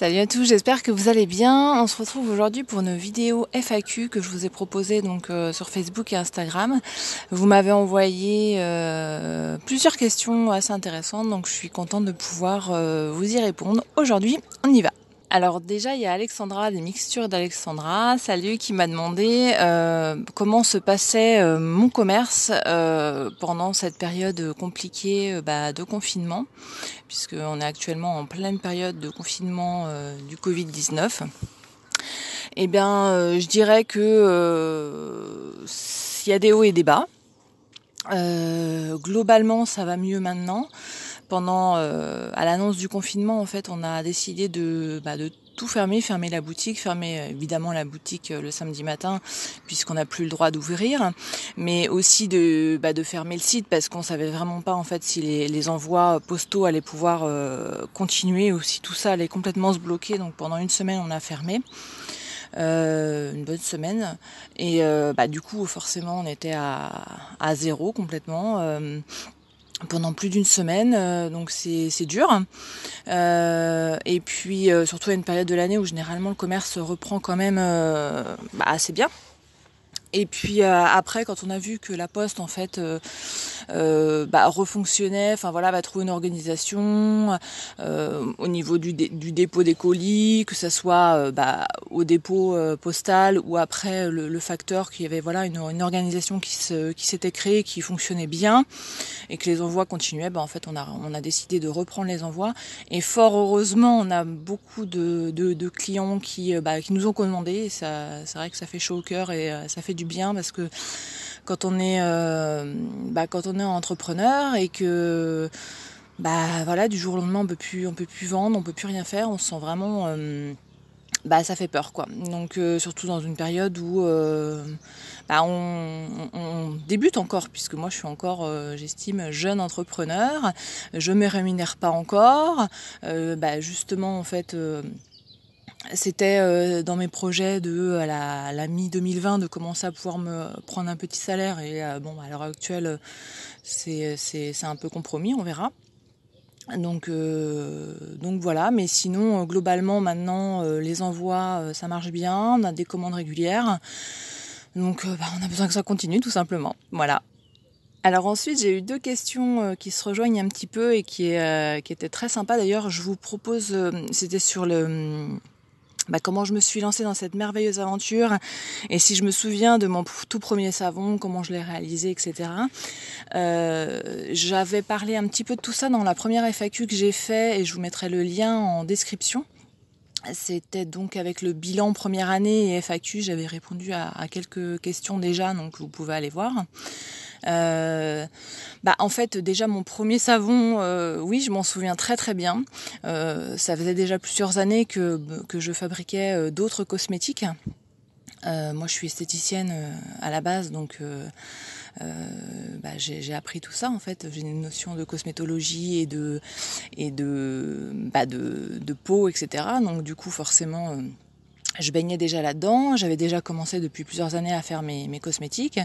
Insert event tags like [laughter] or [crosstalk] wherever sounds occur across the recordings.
Salut à tous, j'espère que vous allez bien. On se retrouve aujourd'hui pour une vidéos FAQ que je vous ai proposée donc euh, sur Facebook et Instagram. Vous m'avez envoyé euh, plusieurs questions assez intéressantes, donc je suis contente de pouvoir euh, vous y répondre. Aujourd'hui, on y va. Alors déjà, il y a Alexandra, des mixtures d'Alexandra, salut, qui m'a demandé euh, comment se passait euh, mon commerce euh, pendant cette période compliquée bah, de confinement, puisqu'on est actuellement en pleine période de confinement du Covid-19. Eh bien, je dirais que il y a des hauts et des bas. globalement, ça va mieux maintenant pendant euh, à l'annonce du confinement, en fait, on a décidé de, bah, de tout fermer, fermer la boutique, fermer euh, évidemment la boutique euh, le samedi matin puisqu'on n'a plus le droit d'ouvrir, mais aussi bah, de, fermer le site parce qu'on savait vraiment pas en fait si les, envois postaux allaient pouvoir continuer ou si tout ça allait complètement se bloquer. Donc pendant une semaine, on a fermé. une bonne semaine. Et bah, du coup, forcément, on était à, zéro complètement. Euh, pendant plus d'une semaine, euh, donc c'est dur. Euh, et puis euh, surtout à une période de l'année où généralement le commerce reprend quand même bah, assez bien, et puis euh, après, quand on a vu que la Poste en fait euh, euh, bah, refonctionnait, enfin voilà, va trouver une organisation au niveau du, dépôt des colis, que ce soit bah, au dépôt postal ou après le, facteur, qu'il y avait voilà une, organisation qui s'était qui créée, qui fonctionnait bien et que les envois continuaient. Bah, en fait, on a on a décidé de reprendre les envois et fort heureusement, on a beaucoup de, clients qui qui nous ont commandé. C'est vrai que ça fait chaud au cœur et ça fait du bien parce que quand on est, euh, bah, quand on est entrepreneur et que bah voilà, du jour au lendemain on peut plus, on peut plus vendre, on peut plus rien faire, on se sent vraiment, euh, bah ça fait peur quoi. Donc euh, surtout dans une période où bah, on, débute encore, puisque moi je suis encore, j'estime, jeune entrepreneur, je me rémunère pas encore, bah justement en fait c'était euh, dans mes projets de à la, mi-2020 de commencer à pouvoir me prendre un petit salaire et euh, bon à l'heure actuelle c'est c'est un peu compromis on verra donc euh, donc voilà mais sinon globalement maintenant les envois ça marche bien on a des commandes régulières donc bah, on a besoin que ça continue tout simplement voilà alors ensuite, j'ai eu deux questions qui se rejoignent un petit peu et qui, qui étaient très sympas d'ailleurs. Je vous propose, c'était sur le, bah, comment je me suis lancée dans cette merveilleuse aventure et si je me souviens de mon tout premier savon, comment je l'ai réalisé, etc. Euh, j'avais parlé un petit peu de tout ça dans la première FAQ que j'ai fait et je vous mettrai le lien en description. C'était donc avec le bilan première année et FAQ, j'avais répondu à, quelques questions déjà, donc vous pouvez aller voir. Euh, bah en fait déjà mon premier savon, euh, oui je m'en souviens très très bien. Euh, ça faisait déjà plusieurs années que, que je fabriquais d'autres cosmétiques. moi je suis esthéticienne à la base, donc euh, bah, j'ai appris tout ça en fait. J'ai une notion de cosmétologie et de et de bah, de, peau, etc. Donc du coup forcément euh, je baignais déjà là-dedans, j'avais déjà commencé depuis plusieurs années à faire mes, cosmétiques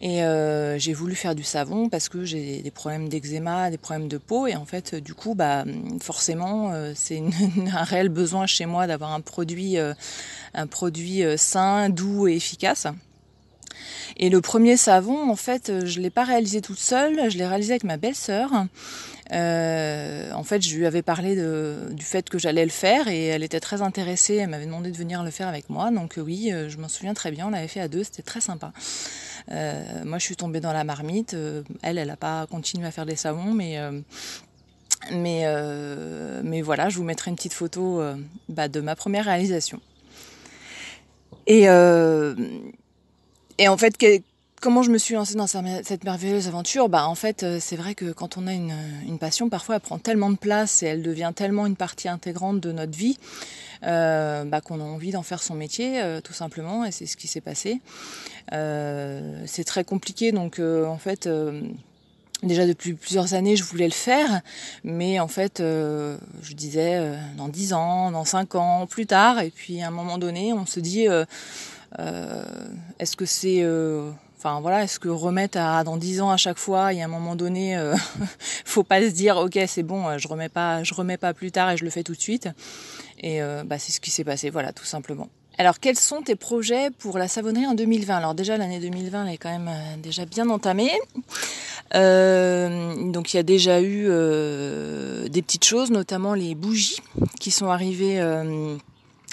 et euh, j'ai voulu faire du savon parce que j'ai des problèmes d'eczéma, des problèmes de peau et en fait du coup bah forcément c'est [laughs] un réel besoin chez moi d'avoir un produit un produit sain, doux et efficace. Et le premier savon, en fait, euh, je l'ai pas réalisé toute seule, je l'ai réalisé avec ma belle-sœur. Euh, en fait, je lui avais parlé du fait que j'allais le faire et elle était très intéressée. Elle m'avait demandé de venir le faire avec moi. Donc euh, oui, je m'en souviens très bien. On l'avait fait à deux, c'était très sympa. moi, je suis tombée dans la marmite. elle, elle n'a pas continué à faire des savons, mais mais voilà, je vous mettrai une petite photo bah, de ma première réalisation. Et et en fait, comment je me suis lancée dans cette merveilleuse aventure Bah en fait, euh, c'est vrai que quand on a une, passion, parfois elle prend tellement de place et elle devient tellement une partie intégrante de notre vie euh, bah, qu'on a envie d'en faire son métier, euh, tout simplement. Et c'est ce qui s'est passé. c'est très compliqué, donc en fait. Déjà depuis plusieurs années, je voulais le faire, mais en fait, je disais dans dix ans, dans cinq ans, plus tard, et puis à un moment donné, on se dit, euh, est-ce que c'est euh, Enfin voilà, est-ce que remettre à dans dix ans à chaque fois, il y a un moment donné, euh, [laughs] faut pas se dire ok c'est bon, je remets pas, je remets pas plus tard et je le fais tout de suite. Et bah, c'est ce qui s'est passé, voilà tout simplement. Alors quels sont tes projets pour la savonnerie en 2020 Alors déjà l'année 2020 elle est quand même déjà bien entamée. donc il y a déjà eu des petites choses, notamment les bougies qui sont arrivées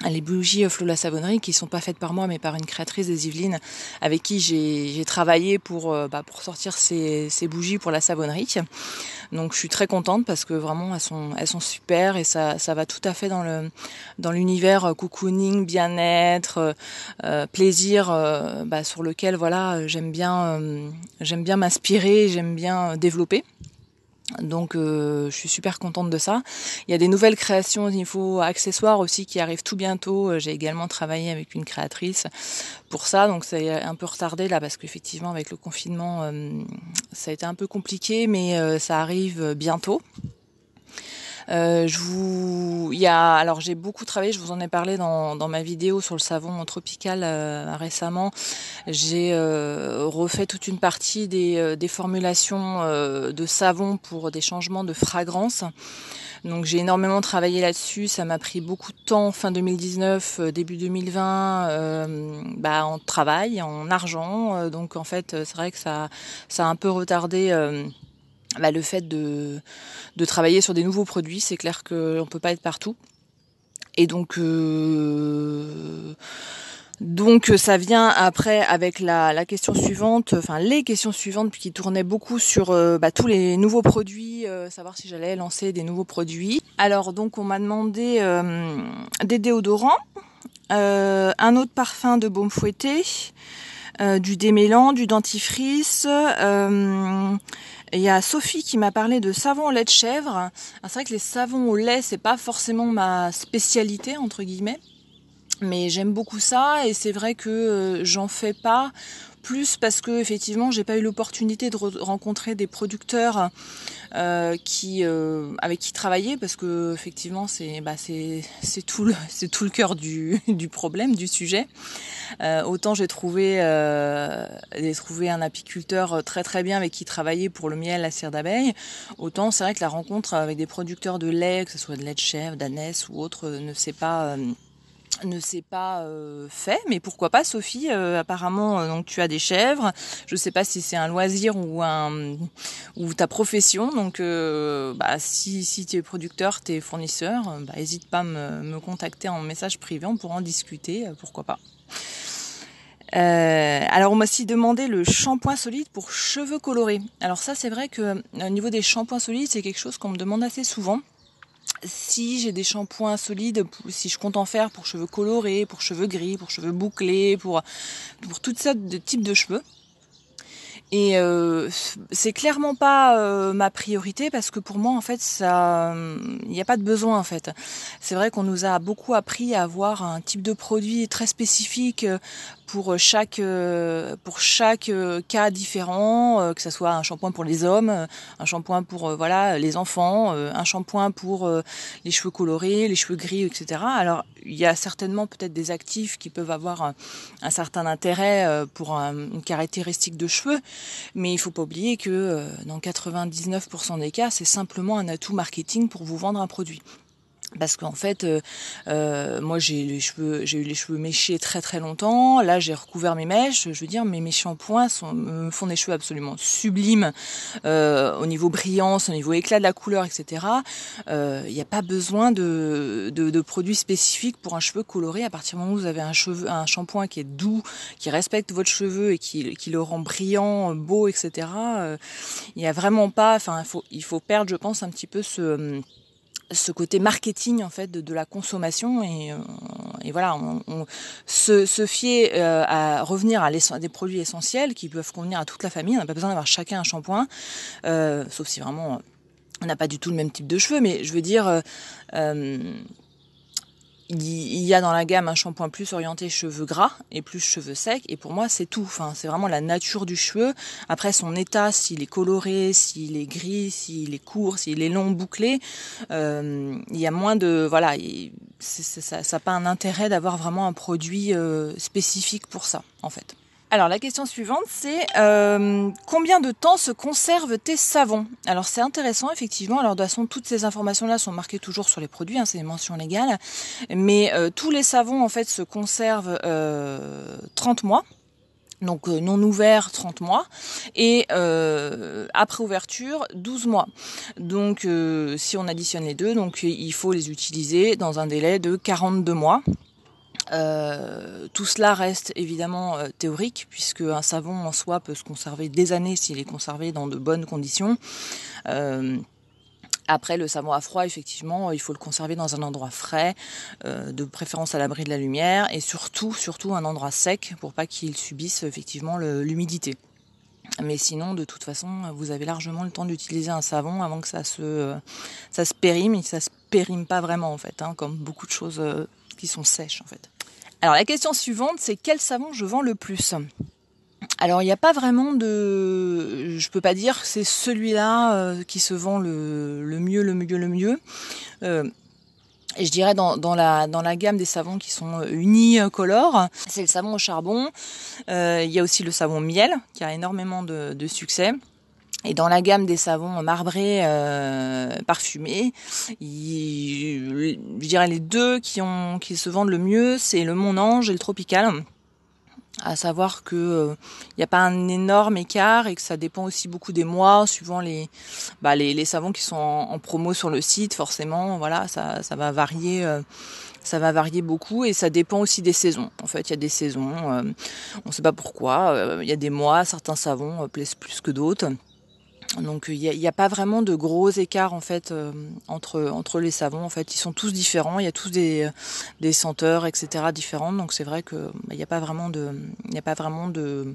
les bougies euh, La Savonnerie qui sont pas faites par moi mais par une créatrice des Yvelines avec qui j'ai travaillé pour, euh, bah, pour sortir ces, bougies pour la savonnerie. Donc je suis très contente parce que vraiment elles sont, elles sont super et ça, ça va tout à fait dans le dans l'univers euh, cocooning, bien-être, plaisir bah, sur lequel voilà j'aime bien j'aime bien m'inspirer, j'aime bien développer. Donc euh, je suis super contente de ça. Il y a des nouvelles créations au niveau accessoires aussi qui arrivent tout bientôt. Euh, j'ai également travaillé avec une créatrice pour ça, donc c'est un peu retardé là parce qu'effectivement avec le confinement euh, ça a été un peu compliqué, mais ça arrive bientôt. Euh, je vous, il y a, alors j'ai beaucoup travaillé, je vous en ai parlé dans, ma vidéo sur le savon tropical euh, récemment. J'ai euh, refait toute une partie des, formulations de savon pour des changements de fragrance. Donc j'ai énormément travaillé là-dessus, ça m'a pris beaucoup de temps fin 2019, début 2020, bah, en travail, en argent. donc en fait, c'est vrai que ça, ça a un peu retardé. Bah, le fait de, travailler sur des nouveaux produits, c'est clair qu'on ne peut pas être partout. Et donc, euh, donc ça vient après avec la, question suivante, enfin les questions suivantes qui tournaient beaucoup sur euh, bah, tous les nouveaux produits, euh, savoir si j'allais lancer des nouveaux produits. Alors donc on m'a demandé des déodorants, un autre parfum de baume fouetté, du démêlant, du dentifrice il y a Sophie qui m'a parlé de savon au lait de chèvre. Ah, c'est vrai que les savons au lait, c'est pas forcément ma spécialité, entre guillemets. Mais j'aime beaucoup ça et c'est vrai que euh, j'en fais pas plus parce que effectivement j'ai pas eu l'opportunité de rencontrer des producteurs euh, qui euh, avec qui travailler parce que effectivement c'est bah, c'est tout le [laughs] c'est tout le cœur du, [laughs] problème du sujet. Euh, autant j'ai trouvé trouvé un apiculteur très très bien avec qui travailler pour le miel la cire d'abeille, autant c'est vrai que la rencontre avec des producteurs de lait que ce soit de lait de chèvre, d'anès ou autre ne s'est pas ne s'est pas euh, fait, mais pourquoi pas, Sophie euh, Apparemment, euh, donc tu as des chèvres. Je ne sais pas si c'est un loisir ou un ou ta profession. Donc, bah, si si tu es producteur, tu es fournisseur, bah, hésite pas à me, me, contacter en message privé. On pourra en discuter. pourquoi pas alors on m'a aussi demandé le shampoing solide pour cheveux colorés. Alors ça c'est vrai que au niveau des shampoings solides c'est quelque chose qu'on me demande assez souvent si j'ai des shampoings solides, si je compte en faire pour cheveux colorés, pour cheveux gris, pour cheveux bouclés, pour, pour toutes sortes de types de cheveux. Et euh, c'est clairement pas euh, ma priorité parce que pour moi en fait ça il n'y a pas de besoin en fait. C'est vrai qu'on nous a beaucoup appris à avoir un type de produit très spécifique euh, euh, euh, pour chaque pour euh, chaque cas différent, que ce soit un shampoing pour les hommes, un shampoing pour voilà les enfants, un shampoing pour les cheveux colorés, les cheveux gris, etc. Alors il y a certainement peut-être des actifs qui peuvent avoir un, certain intérêt pour une caractéristique de cheveux, mais il faut pas oublier que dans 99% des cas, c'est simplement un atout marketing pour vous vendre un produit. Parce qu'en fait, euh, euh, moi j'ai les cheveux, j'ai eu les cheveux méchés très très longtemps. Là, j'ai recouvert mes mèches. Je veux dire, mes, mes shampoings sont, me font des cheveux absolument sublimes euh, au niveau brillance, au niveau éclat de la couleur, etc. Il n'y a pas besoin de, produits spécifiques pour un cheveu coloré. À partir du moment où vous avez un cheveu, un shampoing qui est doux, qui respecte votre cheveu et qui, le rend brillant, beau, etc. Il n'y a vraiment pas. Enfin, faut, il faut perdre, je pense, un petit peu ce ce côté marketing en fait de, la consommation et, euh, voilà on, se, fier euh, à revenir à, des produits essentiels qui peuvent convenir à toute la famille on n'a pas besoin d'avoir chacun un shampoing euh, sauf si vraiment on n'a pas du tout le même type de cheveux mais je veux dire il y a dans la gamme un shampoing plus orienté cheveux gras et plus cheveux secs et pour moi c'est tout enfin c'est vraiment la nature du cheveu après son état s'il est coloré s'il est gris s'il est court s'il est long bouclé euh, il y a moins de voilà c'est, ça n'a pas un intérêt d'avoir vraiment un produit euh, spécifique pour ça en fait alors la question suivante, c'est euh, combien de temps se conservent tes savons Alors c'est intéressant effectivement. Alors de toute façon, toutes ces informations-là sont marquées toujours sur les produits, hein, c'est des mentions légales. Mais euh, tous les savons en fait se conservent 30 euh, mois donc non ouvert 30 mois et après ouverture 12 mois. Donc si on additionne les deux, donc il faut les utiliser dans un délai de 42 mois. Euh, tout cela reste évidemment euh, théorique puisque un savon en soi peut se conserver des années s'il est conservé dans de bonnes conditions. Euh, après le savon à froid, effectivement, il faut le conserver dans un endroit frais, de préférence à l'abri de la lumière, et surtout, surtout un endroit sec pour pas qu'il subisse effectivement l'humidité. Mais sinon, de toute façon, vous avez largement le temps d'utiliser un savon avant que ça se, ça se périme, et ça se périme pas vraiment en fait, hein, comme beaucoup de choses qui sont sèches en fait. Alors la question suivante, c'est quel savon je vends le plus alors il n'y a pas vraiment de, je peux pas dire que c'est celui-là euh, qui se vend le, mieux, le mieux, le mieux. Euh, et je dirais dans, la, gamme des savons qui sont euh, unicolores, c'est le savon au charbon. Il y a aussi le savon miel qui a énormément de succès. Et dans la gamme des savons marbrés euh, parfumés, il, je dirais les deux qui, ont, qui se vendent le mieux, c'est le Mont Ange et le Tropical. À savoir que il euh, n'y a pas un énorme écart et que ça dépend aussi beaucoup des mois, suivant les bah, les, savons qui sont en, promo sur le site, forcément. Voilà, ça, ça va varier. Euh, ça va varier beaucoup et ça dépend aussi des saisons. En fait, il y a des saisons, euh, on ne sait pas pourquoi, il y a des mois, certains savons plaisent plus que d'autres. Donc il n'y a, pas vraiment de gros écarts en fait euh, entre entre les savons en fait ils sont tous différents il y a tous des, senteurs etc différentes donc c'est vrai que bah, il n'y a pas vraiment de il a pas vraiment de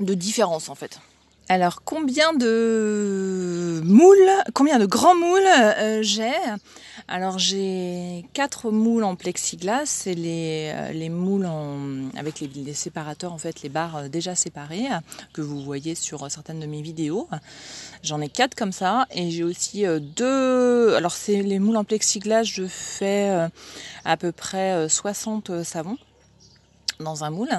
de différence en fait. Alors combien de moules, combien de grands moules euh, j'ai. Alors j'ai quatre moules en plexiglas, c'est euh, les, moules en, avec les, séparateurs, en fait les barres euh, déjà séparées, que vous voyez sur certaines de mes vidéos. J'en ai quatre comme ça, et j'ai aussi deux... Alors c'est les moules en plexiglas, je fais à peu près 60 savons dans un moule.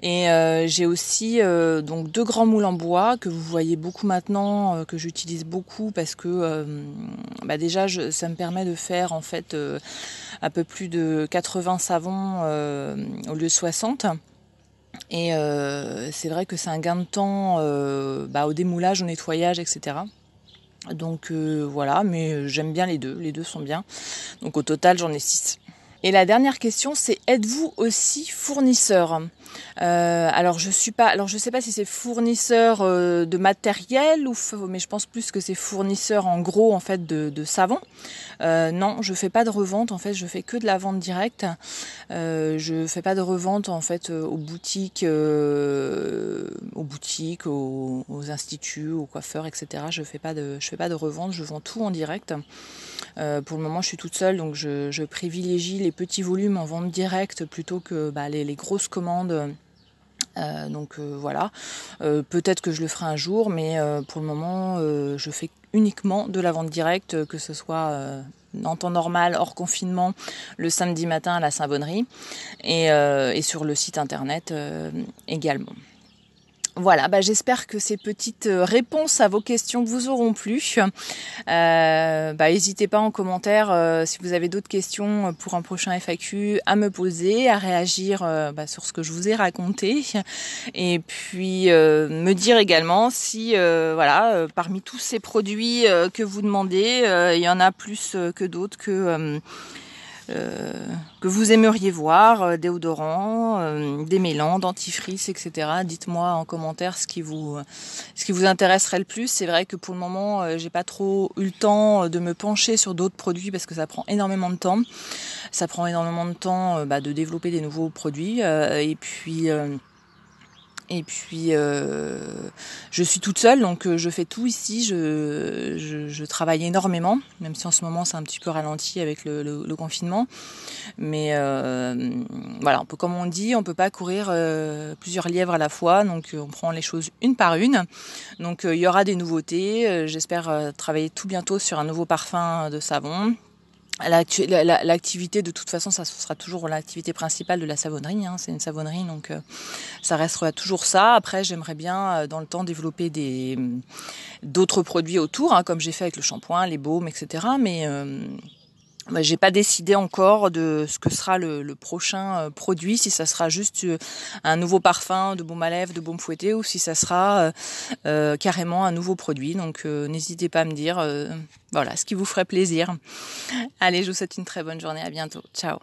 Et euh, j'ai aussi euh, donc deux grands moules en bois que vous voyez beaucoup maintenant, euh, que j'utilise beaucoup parce que bah déjà ça me permet de faire en fait un peu plus de 80 savons au lieu de 60. Et c'est vrai que c'est un gain de temps bah, au démoulage, au nettoyage, etc. Donc voilà, mais j'aime bien les deux, les deux sont bien. Donc au total j'en ai 6. Et la dernière question, c'est êtes-vous aussi fournisseur euh, alors je suis pas, alors je sais pas si c'est fournisseur euh, de matériel ou, mais je pense plus que c'est fournisseur en gros en fait de, savon. Euh, non, je fais pas de revente en fait, je fais que de la vente directe. je fais pas de revente en fait aux boutiques, aux boutiques, aux, instituts, aux coiffeurs, etc. Je fais pas de, je fais pas de revente, je vends tout en direct. pour le moment, je suis toute seule, donc je, privilégie les petits volumes en vente directe plutôt que bah, les grosses commandes euh, donc euh, voilà. Euh, peut-être que je le ferai un jour, mais pour le moment, je fais uniquement de la vente directe, que ce soit en temps normal, hors confinement, le samedi matin à la Saint-Bonnerie et, et sur le site internet également. Voilà, bah j'espère que ces petites euh, réponses à vos questions vous auront plu. Euh, bah, n'hésitez pas en commentaire euh, si vous avez d'autres questions pour un prochain FAQ à me poser, à réagir euh, bah, sur ce que je vous ai raconté, et puis me dire également si voilà parmi tous ces produits que vous demandez, il y en a plus que d'autres que euh, que vous aimeriez voir, euh, déodorants, euh, des mélans, dentifrice, etc. Dites-moi en commentaire ce qui vous, ce qui vous intéresserait le plus. C'est vrai que pour le moment, j'ai pas trop eu le temps de me pencher sur d'autres produits parce que ça prend énormément de temps. Ça prend énormément de temps bah, de développer des nouveaux produits et puis et puis, euh, je suis toute seule, donc euh, je fais tout ici. Je, travaille énormément, même si en ce moment c'est un petit peu ralenti avec le, confinement. Mais euh, voilà, comme on dit, on ne peut pas courir plusieurs lièvres à la fois, donc on prend les choses une par une. Donc il y aura des nouveautés. J'espère travailler tout bientôt sur un nouveau parfum de savon L'activité, de toute façon, ça sera toujours l'activité principale de la savonnerie. Hein. C'est une savonnerie, donc euh, ça restera toujours ça. Après, j'aimerais bien, euh, dans le temps, développer des d'autres produits autour, hein, comme j'ai fait avec le shampoing, les baumes, etc. Mais euh, bah, j'ai pas décidé encore de ce que sera le, prochain euh, produit, si ça sera juste euh, un nouveau parfum de baume à lèvres, de baume fouetté, ou si ça sera euh, carrément un nouveau produit. Donc n'hésitez pas à me dire, voilà, ce qui vous ferait plaisir. Allez, je vous souhaite une très bonne journée, à bientôt, ciao.